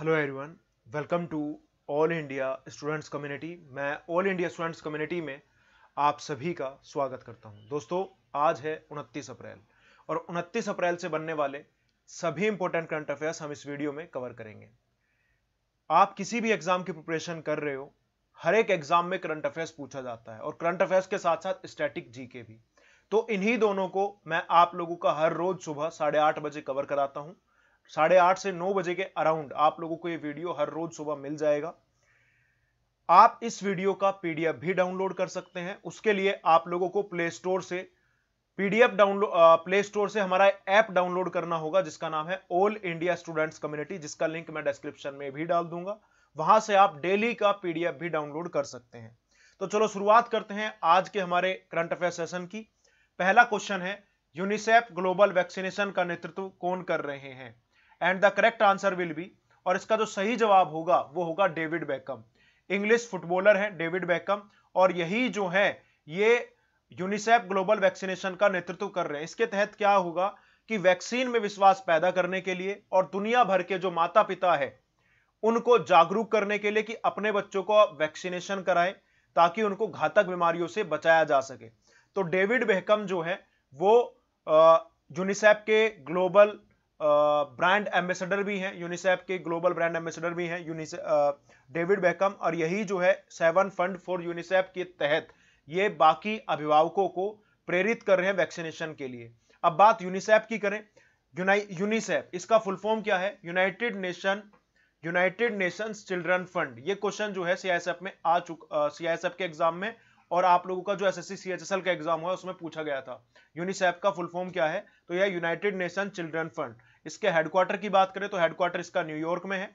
hello everyone welcome to all India students community मैं all India students community में आप सभी का स्वागत करता हूं दोस्तों आज है 29 अप्रैल और 29 अप्रैल से बनने वाले सभी इंपॉर्टेंट करंट अफेयर्स हम इस वीडियो में कवर करेंगे आप किसी भी एग्जाम की प्रिपरेशन कर रहे हो हर एक एग्जाम में करंट अफेयर्स पूछा जाता है और करंट अफेयर्स के साथ साथ स्टैटिक जी भी तो इन्हीं दोनों को मैं आप लोगों का हर रोज सुबह साढ़े आठ बजे कवर कराता हूं साढ़े आठ से नौ बजे के अराउंड आप लोगों को ये वीडियो हर रोज सुबह मिल जाएगा आप इस वीडियो का पीडीएफ भी डाउनलोड कर सकते हैं उसके लिए आप लोगों को प्ले स्टोर से पीडीएफ डाउनलोड प्ले स्टोर से हमारा ऐप डाउनलोड करना होगा जिसका नाम है ऑल इंडिया स्टूडेंट्स कम्युनिटी जिसका लिंक मैं डिस्क्रिप्शन में भी डाल दूंगा वहां से आप डेली का पीडीएफ भी डाउनलोड कर सकते हैं तो चलो शुरुआत करते हैं आज के हमारे करंट अफेयर सेशन की पहला क्वेश्चन है यूनिसेफ ग्लोबल वैक्सीनेशन का नेतृत्व कौन कर रहे हैं and the correct answer will be और इसका जो सही जवाब होगा वो होगा डेविड बैकम इंग्लिश फुटबॉलर है डेविड बैकम और यही जो है ये यूनिसेफ ग्लोबल वैक्सीनेशन का नेतृत्व कर रहे हैं इसके तहत क्या होगा कि वैक्सीन में विश्वास पैदा करने के लिए और दुनिया भर के जो माता पिता है उनको जागरूक करने के लिए कि अपने बच्चों को वैक्सीनेशन कराएं ताकि उनको घातक बीमारियों से बचाया जा सके तो डेविड बेहकम जो है वो यूनिसेफ के ग्लोबल ब्रांड एम्बेसडर भी हैं यूनिसेफ के ग्लोबल ब्रांड एम्बेसडर भी हैं डेविड बेकम और यही जो है सेवन फंड फॉर यूनिसेफ के तहत ये बाकी अभिभावकों को प्रेरित कर रहे हैं वैक्सीनेशन के लिए अब बात यूनिसेफ की करें यूनिसेफ इसका फुल फॉर्म क्या है United Nation United Nations children fund ये क्वेश्चन जो है सीआईएसएफ में आ चुका सीआईएसएफ के एग्जाम में और आप लोगों का जो एसएससी सीएचएसएल का एग्जाम हुआ उसमें पूछा गया था यूनिसेफ का फुल फॉर्म क्या है तो यह यूनाइटेड नेशन चिल्ड्रन फंड इसके हेडक्वार्टर की बात करें तो हेडक्वार्टर इसका न्यूयॉर्क में है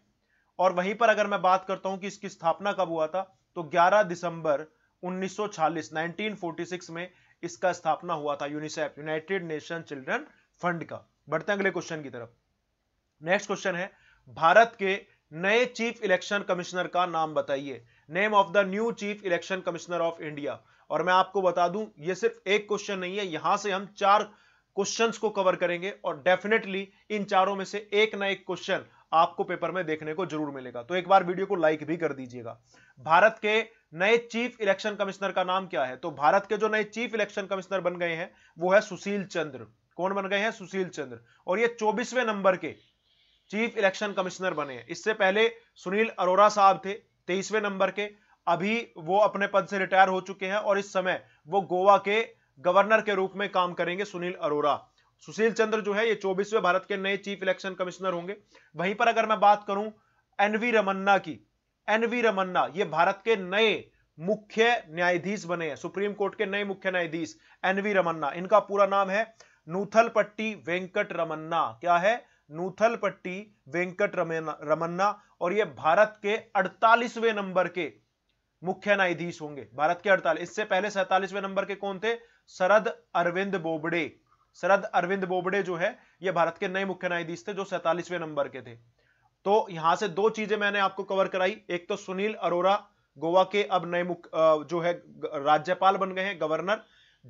और वहीं पर अगर मैं बात करता हूं कि इसकी स्थापना कब हुआ था तो 11 दिसंबर 1946 1946 में इसका स्थापना हुआ था UNICEF United Nation children fund का बढ़ते हैं अगले क्वेश्चन की तरफ नेक्स्ट क्वेश्चन है भारत के नए चीफ इलेक्शन कमिश्नर का नाम बताइए name of the new chief election commissioner of India और मैं आपको बता दूं ये सिर्फ एक क्वेश्चन नहीं है यहां से हम चार क्वेश्चंस को कवर करेंगे और डेफिनेटली इन चारों में से एक ना एक क्वेश्चन आपको पेपर में देखने को जरूर मिलेगा तो एक बार वीडियो को लाइक भी कर दीजिएगा भारत के नए चीफ इलेक्शन कमिश्नर का नाम क्या है तो भारत के जो नए चीफ इलेक्शन कमिश्नर बन गए हैं वो है सुशील चंद्र कौन बन गए हैं सुशील चंद्र और ये चौबीसवें नंबर के चीफ इलेक्शन कमिश्नर बने हैं इससे पहले सुनील अरोरा साहब थे तेईसवें नंबर के अभी वो अपने पद से रिटायर हो चुके हैं और इस समय वो गोवा के गवर्नर के रूप में काम करेंगे सुनील अरोरा सुशील चंद्र जो है ये चौबीसवें भारत के नए चीफ इलेक्शन कमिश्नर होंगे वहीं पर अगर मैं बात करूं एनवी रमन्ना की एनवी रमन्ना ये भारत के नए मुख्य न्यायाधीश बने हैं सुप्रीम कोर्ट के नए मुख्य न्यायाधीश एनवी रमन्ना इनका पूरा नाम है नूथलपट्टी वेंकट रमन्ना क्या है नूथलपट्टी वेंकट रमन्ना और ये भारत के 48वें नंबर के मुख्य न्यायाधीश होंगे भारत के 48 इससे पहले सैतालीसवें नंबर के कौन थे शरद अरविंद बोबडे शरद अरविंद बोबडे जो है ये भारत के नए मुख्य न्यायाधीश थे जो सैतालीसवें नंबर के थे तो यहां से दो चीजें मैंने आपको कवर कराई एक तो सुनील अरोरा गोवा के अब नए जो है राज्यपाल बन गए हैं गवर्नर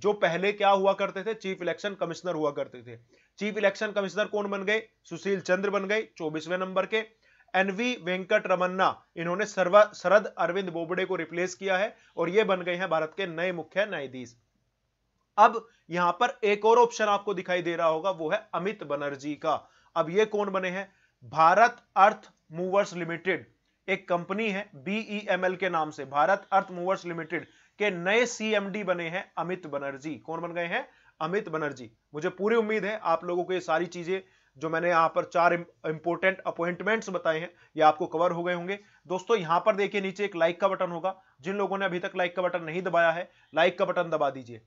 जो पहले क्या हुआ करते थे चीफ इलेक्शन कमिश्नर हुआ करते थे चीफ इलेक्शन कमिश्नर कौन बन गए सुशील चंद्र बन गए चौबीसवें नंबर के एनवी वेंकट रमन्ना इन्होंने सर्व शरद अरविंद बोबडे को रिप्लेस किया है और ये बन गए हैं भारत के नए मुख्य न्यायाधीश अब यहां पर एक और ऑप्शन आपको दिखाई दे रहा होगा वो है अमित बनर्जी का अब ये कौन बने हैं भारत अर्थ मूवर्स लिमिटेड एक कंपनी है बीईएमएल e के नाम से भारत अर्थ मूवर्स लिमिटेड के नए सीएमडी बने हैं अमित बनर्जी कौन बन गए हैं अमित बनर्जी मुझे पूरी उम्मीद है आप लोगों को ये सारी चीजें जो मैंने यहां पर चार इंपोर्टेंट अपॉइंटमेंट्स बताए हैं ये आपको कवर हो गए होंगे दोस्तों यहां पर देखिए नीचे एक लाइक का बटन होगा जिन लोगों ने अभी तक लाइक का बटन नहीं दबाया है लाइक का बटन दबा दीजिए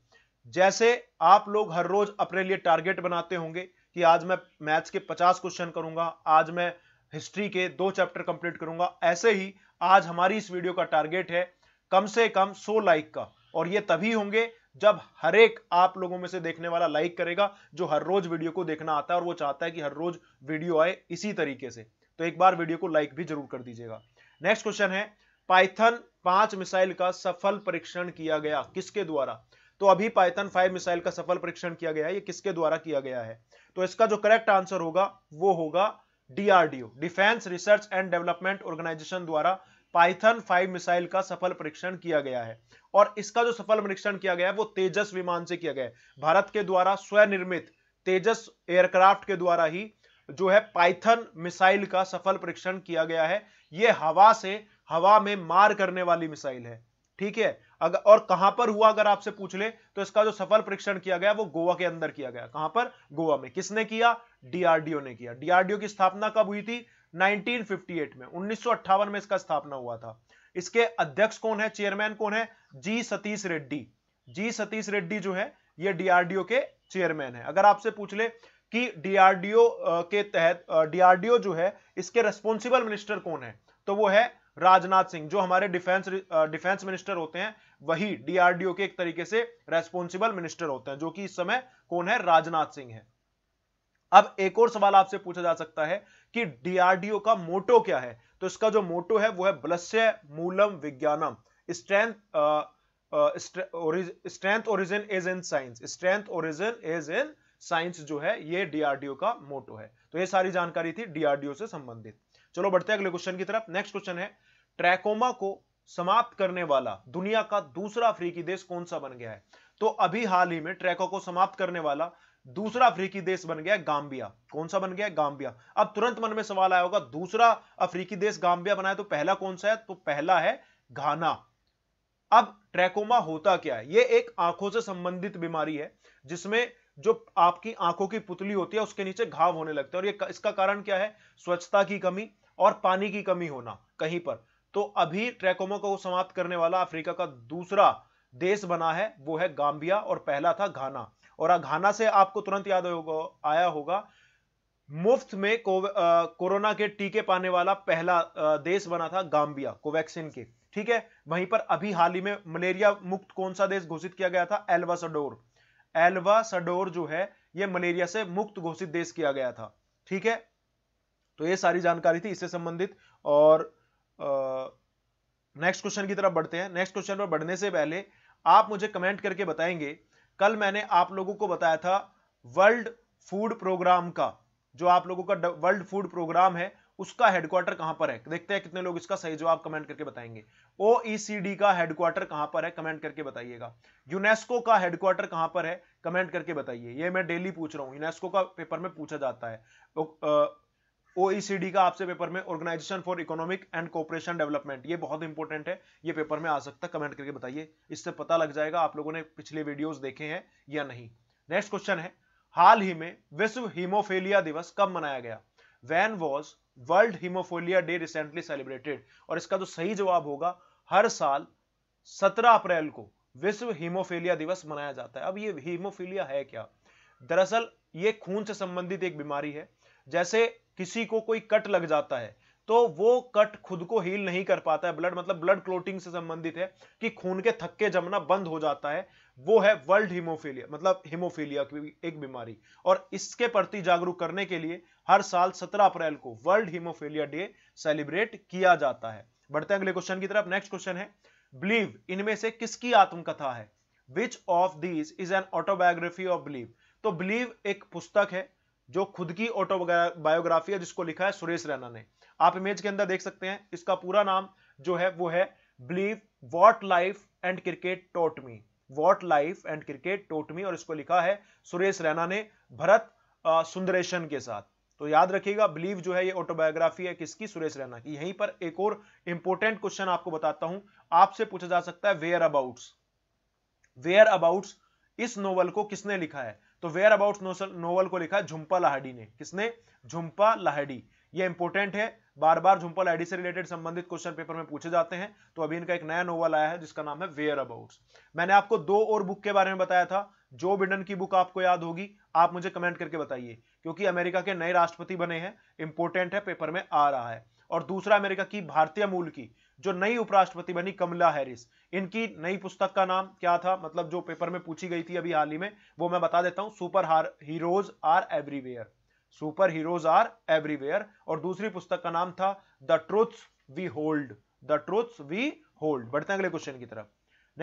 जैसे आप लोग हर रोज अपने लिए टारगेट बनाते होंगे कि आज मैं मैथ्स के 50 क्वेश्चन करूंगा आज मैं हिस्ट्री के दो चैप्टर कंप्लीट करूंगा ऐसे ही आज हमारी इस वीडियो का टारगेट है कम से कम 100 लाइक का और ये तभी होंगे जब हर एक आप लोगों में से देखने वाला लाइक करेगा जो हर रोज वीडियो को देखना आता है और वो चाहता है कि हर रोज वीडियो आए इसी तरीके से तो एक बार वीडियो को लाइक भी जरूर कर दीजिएगा नेक्स्ट क्वेश्चन है पाइथन पांच मिसाइल का सफल परीक्षण किया गया किसके द्वारा तो अभी पाइथन फाइव मिसाइल का सफल परीक्षण किया गया है ये किसके द्वारा किया गया है तो इसका जो करेक्ट आंसर होगा वो होगा DRDO defence research and development organization द्वारा पाइथन फाइव मिसाइल का सफल परीक्षण किया गया है और इसका जो सफल परीक्षण किया गया है वो तेजस विमान से किया गया है भारत के द्वारा स्वनिर्मित तेजस एयरक्राफ्ट के द्वारा ही जो है पाइथन मिसाइल का सफल परीक्षण किया गया है यह हवा से हवा में मार करने वाली मिसाइल है ठीक है अगर और कहां पर हुआ अगर आपसे पूछ ले तो इसका जो सफल परीक्षण किया गया वो गोवा के अंदर किया गया कहां पर गोवा में किसने किया डीआरडीओ ने किया डीआरडीओ की स्थापना कब हुई थी 1958 में उन्नीस में इसका स्थापना हुआ था इसके अध्यक्ष कौन है चेयरमैन कौन है जी सतीश रेड्डी जी सतीश रेड्डी जो है ये डीआरडीओ के चेयरमैन है अगर आपसे पूछ ले कि डीआरडीओ के तहत डीआरडीओ जो है इसके रेस्पॉन्सिबल मिनिस्टर कौन है तो वो है राजनाथ सिंह जो हमारे डिफेंस डिफेंस मिनिस्टर होते हैं वही डीआरडीओ के एक तरीके से रेस्पॉन्सिबल मिनिस्टर होते हैं जो कि इस समय कौन है राजनाथ सिंह है अब एक और सवाल आपसे पूछा जा सकता है कि डीआरडीओ का मोटो क्या है तो इसका जो मोटो है वो है बलस्य मूलम विज्ञानम strength strength origin is in science strength origin is in science जो है ये डीआरडीओ का मोटो है तो ये सारी जानकारी थी डीआरडीओ से संबंधित चलो बढ़ते हैं अगले क्वेश्चन की तरफ नेक्स्ट क्वेश्चन है ट्रैकोमा को समाप्त करने वाला दुनिया का दूसरा अफ्रीकी देश कौन सा बन गया है तो अभी हाल ही में ट्रैको को समाप्त करने वाला दूसरा अफ्रीकी देश बन गया गांबिया कौन सा बन गया गांबिया अब तुरंत मन में सवाल आया होगा दूसरा अफ्रीकी देश गांबिया बनाया है तो पहला कौन सा है तो पहला है घाना अब ट्रैकोमा होता क्या है यह एक आंखों से संबंधित बीमारी है जिसमें जो आपकी आंखों की पुतली होती है उसके नीचे घाव होने लगते हैं और ये इसका कारण क्या है स्वच्छता की कमी और पानी की कमी होना कहीं पर तो अभी ट्रैकोमा को समाप्त करने वाला अफ्रीका का दूसरा देश बना है वो है गांबिया और पहला था घाना और घाना से आपको तुरंत याद होगा आया होगा मुफ्त में कोरोना के टीके पाने वाला पहला देश बना था गांबिया कोवैक्सिन के ठीक है वहीं पर अभी हाल ही में मलेरिया मुक्त कौन सा देश घोषित किया गया था एल्वासडोर एल्वासडोर जो है यह मलेरिया से मुक्त घोषित देश किया गया था ठीक है तो ये सारी जानकारी थी इससे संबंधित और नेक्स्ट क्वेश्चन की तरफ बढ़ते हैं नेक्स्ट क्वेश्चन पर बढ़ने से पहले आप मुझे कमेंट करके बताएंगे कल मैंने आप लोगों को बताया था वर्ल्ड फूड प्रोग्राम का जो आप लोगों का वर्ल्ड फूड प्रोग्राम है उसका हेडक्वार्टर कहां पर है देखते हैं कितने लोग इसका सही जवाब कमेंट करके बताएंगे ओईसीडी e का हेडक्वार्टर कहां पर है कमेंट करके बताइएगा यूनेस्को का हेडक्वार्टर कहां पर है कमेंट करके बताइए ये मैं डेली पूछ रहा हूं यूनेस्को का पेपर में पूछा जाता है ओईसीडी का आपसे पेपर में organization for economic and cooperation development ये बहुत इंपॉर्टेंट है ये पेपर में आ सकता है कमेंट करके बताइए इससे पता लग जाएगा आप लोगों ने पिछले वीडियोस देखे हैं या नहीं नेक्स्ट क्वेश्चन है हाल ही में विश्व हीमोफेलिया दिवस कब मनाया गया when was world hemophilia day recently celebrated और इसका जो तो सही जवाब होगा हर साल सत्रह अप्रैल को विश्व हीमोफेलिया दिवस मनाया जाता है अब ये हीमोफेलिया है क्या दरअसल ये खून से संबंधित एक बीमारी है जैसे किसी को कोई कट लग जाता है तो वो कट खुद को हील नहीं कर पाता है ब्लड मतलब ब्लड क्लोटिंग से संबंधित है कि खून के थक्के जमना बंद हो जाता है वो है वर्ल्ड हीमोफीलिया मतलब हीमोफीलिया की एक बीमारी और इसके प्रति जागरूक करने के लिए हर साल 17 अप्रैल को वर्ल्ड हीमोफीलिया डे सेलिब्रेट किया जाता है बढ़ते हैं अगले क्वेश्चन की तरफ नेक्स्ट क्वेश्चन है बिलीव इनमें से किसकी आत्मकथा है which of these is an autobiography of believe तो बिलीव एक पुस्तक है जो खुद की ऑटो बायोग्राफी है जिसको लिखा है सुरेश रैना ने आप इमेज के अंदर देख सकते हैं इसका पूरा नाम जो है वो है believe what life and cricket taught me what life and cricket taught me और इसको लिखा है सुरेश रैना ने भरत सुंदरेशन के साथ तो याद रखिएगा बिलीव जो है ये ऑटोबायोग्राफी है किसकी सुरेश रैना की यहीं पर एक और इंपॉर्टेंट क्वेश्चन आपको बताता हूं आपसे पूछा जा सकता है वेयर अबाउट्स वेयर अबाउट्स इस नोवेल को किसने लिखा है तो वेयर अबाउट नोवल को लिखा झुम्पा लाहडी ने किसने झुम्पा लाहडी ये इंपॉर्टेंट है बार बार झुम्पा लाहडी से रिलेटेड संबंधित क्वेश्चन पेपर में पूछे जाते हैं तो अभी इनका एक नया नोवल आया है जिसका नाम है वेयर अबाउट मैंने आपको दो और बुक के बारे में बताया था जो बिडन की बुक आपको याद होगी आप मुझे कमेंट करके बताइए क्योंकि अमेरिका के नए राष्ट्रपति बने हैं इंपोर्टेंट है पेपर में आ रहा है और दूसरा अमेरिका की भारतीय मूल की जो नई उपराष्ट्रपति बनी कमला हैरिस इनकी नई पुस्तक का नाम क्या था मतलब जो पेपर में पूछी गई थी अभी हाल ही में वो मैं बता देता हूं सुपर हार heroes are everywhere super heroes are everywhere और दूसरी पुस्तक का नाम था the truths we hold the truths we hold बढ़ते हैं अगले क्वेश्चन की तरफ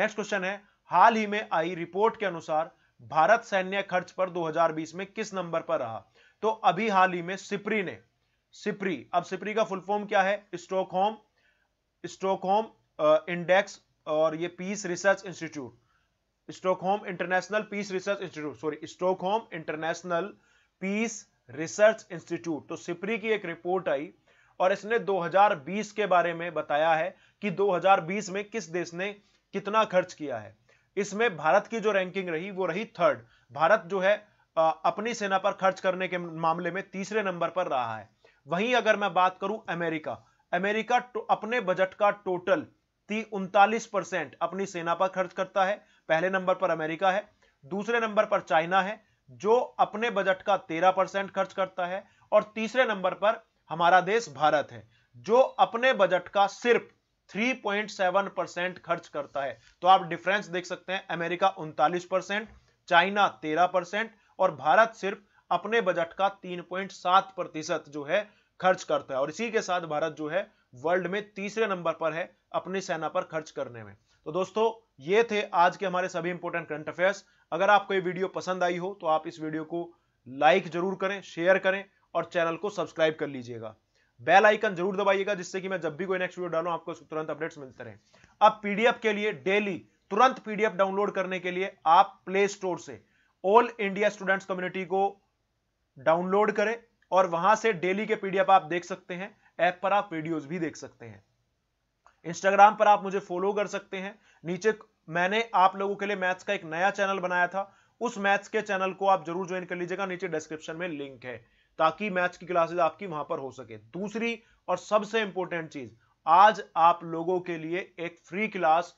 नेक्स्ट क्वेश्चन है हाल ही में आई रिपोर्ट के अनुसार भारत सैन्य खर्च पर 2020 में किस नंबर पर रहा तो अभी हाल ही में सिप्री ने सिप्री अब सिप्री का फुल फॉर्म क्या है स्टॉकहोम स्टोकहोम इंडेक्स और ये peace research institute Stockholm international peace research institute sorry Stockholm international peace research institute तो सिपरी की एक रिपोर्ट आई और इसने 2020 के बारे में बताया है कि 2020 में किस देश ने कितना खर्च किया है इसमें भारत की जो रैंकिंग रही वो रही थर्ड भारत जो है अपनी सेना पर खर्च करने के मामले में तीसरे नंबर पर रहा है वहीं अगर मैं बात करूं अमेरिका अमेरिका अपने बजट का टोटल उनतालीस परसेंट अपनी सेना पर खर्च करता है पहले नंबर पर अमेरिका है दूसरे नंबर पर चाइना है जो अपने बजट का तेरह परसेंट खर्च करता है और तीसरे नंबर पर हमारा देश भारत है जो अपने बजट का सिर्फ 3.7 परसेंट खर्च करता है तो आप डिफरेंस देख सकते हैं अमेरिका उनतालीस परसेंट चाइना तेरह परसेंट और भारत सिर्फ अपने बजट का तीन प्रतिशत जो है खर्च करता है और इसी के साथ भारत जो है वर्ल्ड में तीसरे नंबर पर है अपनी सेना पर खर्च करने में तो दोस्तों ये थे आज के हमारे सभी इंपोर्टेंट करंट अफेयर्स अगर आपको ये वीडियो पसंद आई हो तो आप इस वीडियो को लाइक जरूर करें शेयर करें और चैनल को सब्सक्राइब कर लीजिएगा बेल आइकन जरूर दबाइएगा जिससे कि मैं जब भी कोई नेक्स्ट वीडियो डालू आपको तुरंत अपडेट्स मिलते रहे अब पीडीएफ के लिए डेली तुरंत पीडीएफ डाउनलोड करने के लिए आप प्ले स्टोर से ऑल इंडिया स्टूडेंट्स कम्युनिटी को डाउनलोड करें और वहां से डेली के पीडीएफ आप देख सकते हैं ऐप पर आप वीडियोज भी देख सकते हैं इंस्टाग्राम पर आप मुझे फॉलो कर सकते हैं नीचे मैंने आप लोगों के लिए मैथ्स का एक नया चैनल बनाया था उस मैथ्स के चैनल को आप जरूर ज्वाइन कर लीजिएगा नीचे डिस्क्रिप्शन में लिंक है ताकि मैथ्स की क्लासेज आपकी वहां पर हो सके दूसरी और सबसे इंपॉर्टेंट चीज आज आप लोगों के लिए एक फ्री क्लास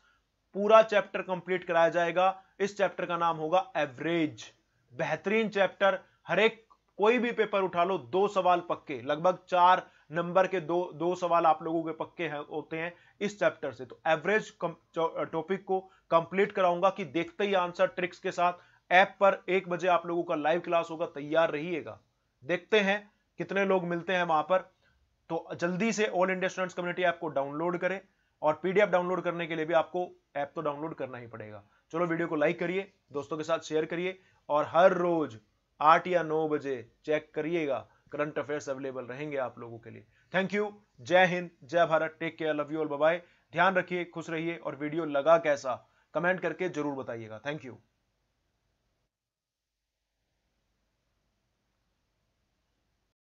पूरा चैप्टर कंप्लीट कराया जाएगा इस चैप्टर का नाम होगा एवरेज बेहतरीन चैप्टर हर एक कोई भी पेपर उठा लो दो सवाल पक्के लगभग चार नंबर के दो दो सवाल आप लोगों के पक्के हैं होते हैं इस चैप्टर से तो एवरेज टॉपिक को कंप्लीट कराऊंगा कि देखते ही आंसर ट्रिक्स के साथ ऐप पर एक बजे आप लोगों का लाइव क्लास होगा तैयार रहिएगा देखते हैं कितने लोग मिलते हैं वहां पर तो जल्दी से all India students community app को डाउनलोड करें और पीडीएफ डाउनलोड करने के लिए भी आपको ऐप तो डाउनलोड करना ही पड़ेगा चलो वीडियो को लाइक करिए दोस्तों के साथ शेयर करिए और हर रोज आठ या नौ बजे चेक करिएगा करंट अफेयर्स अवेलेबल रहेंगे आप लोगों के लिए थैंक यू जय हिंद जय Bharat take care love you all bye ध्यान रखिए खुश रहिए और वीडियो लगा कैसा कमेंट करके जरूर बताइएगा थैंक यू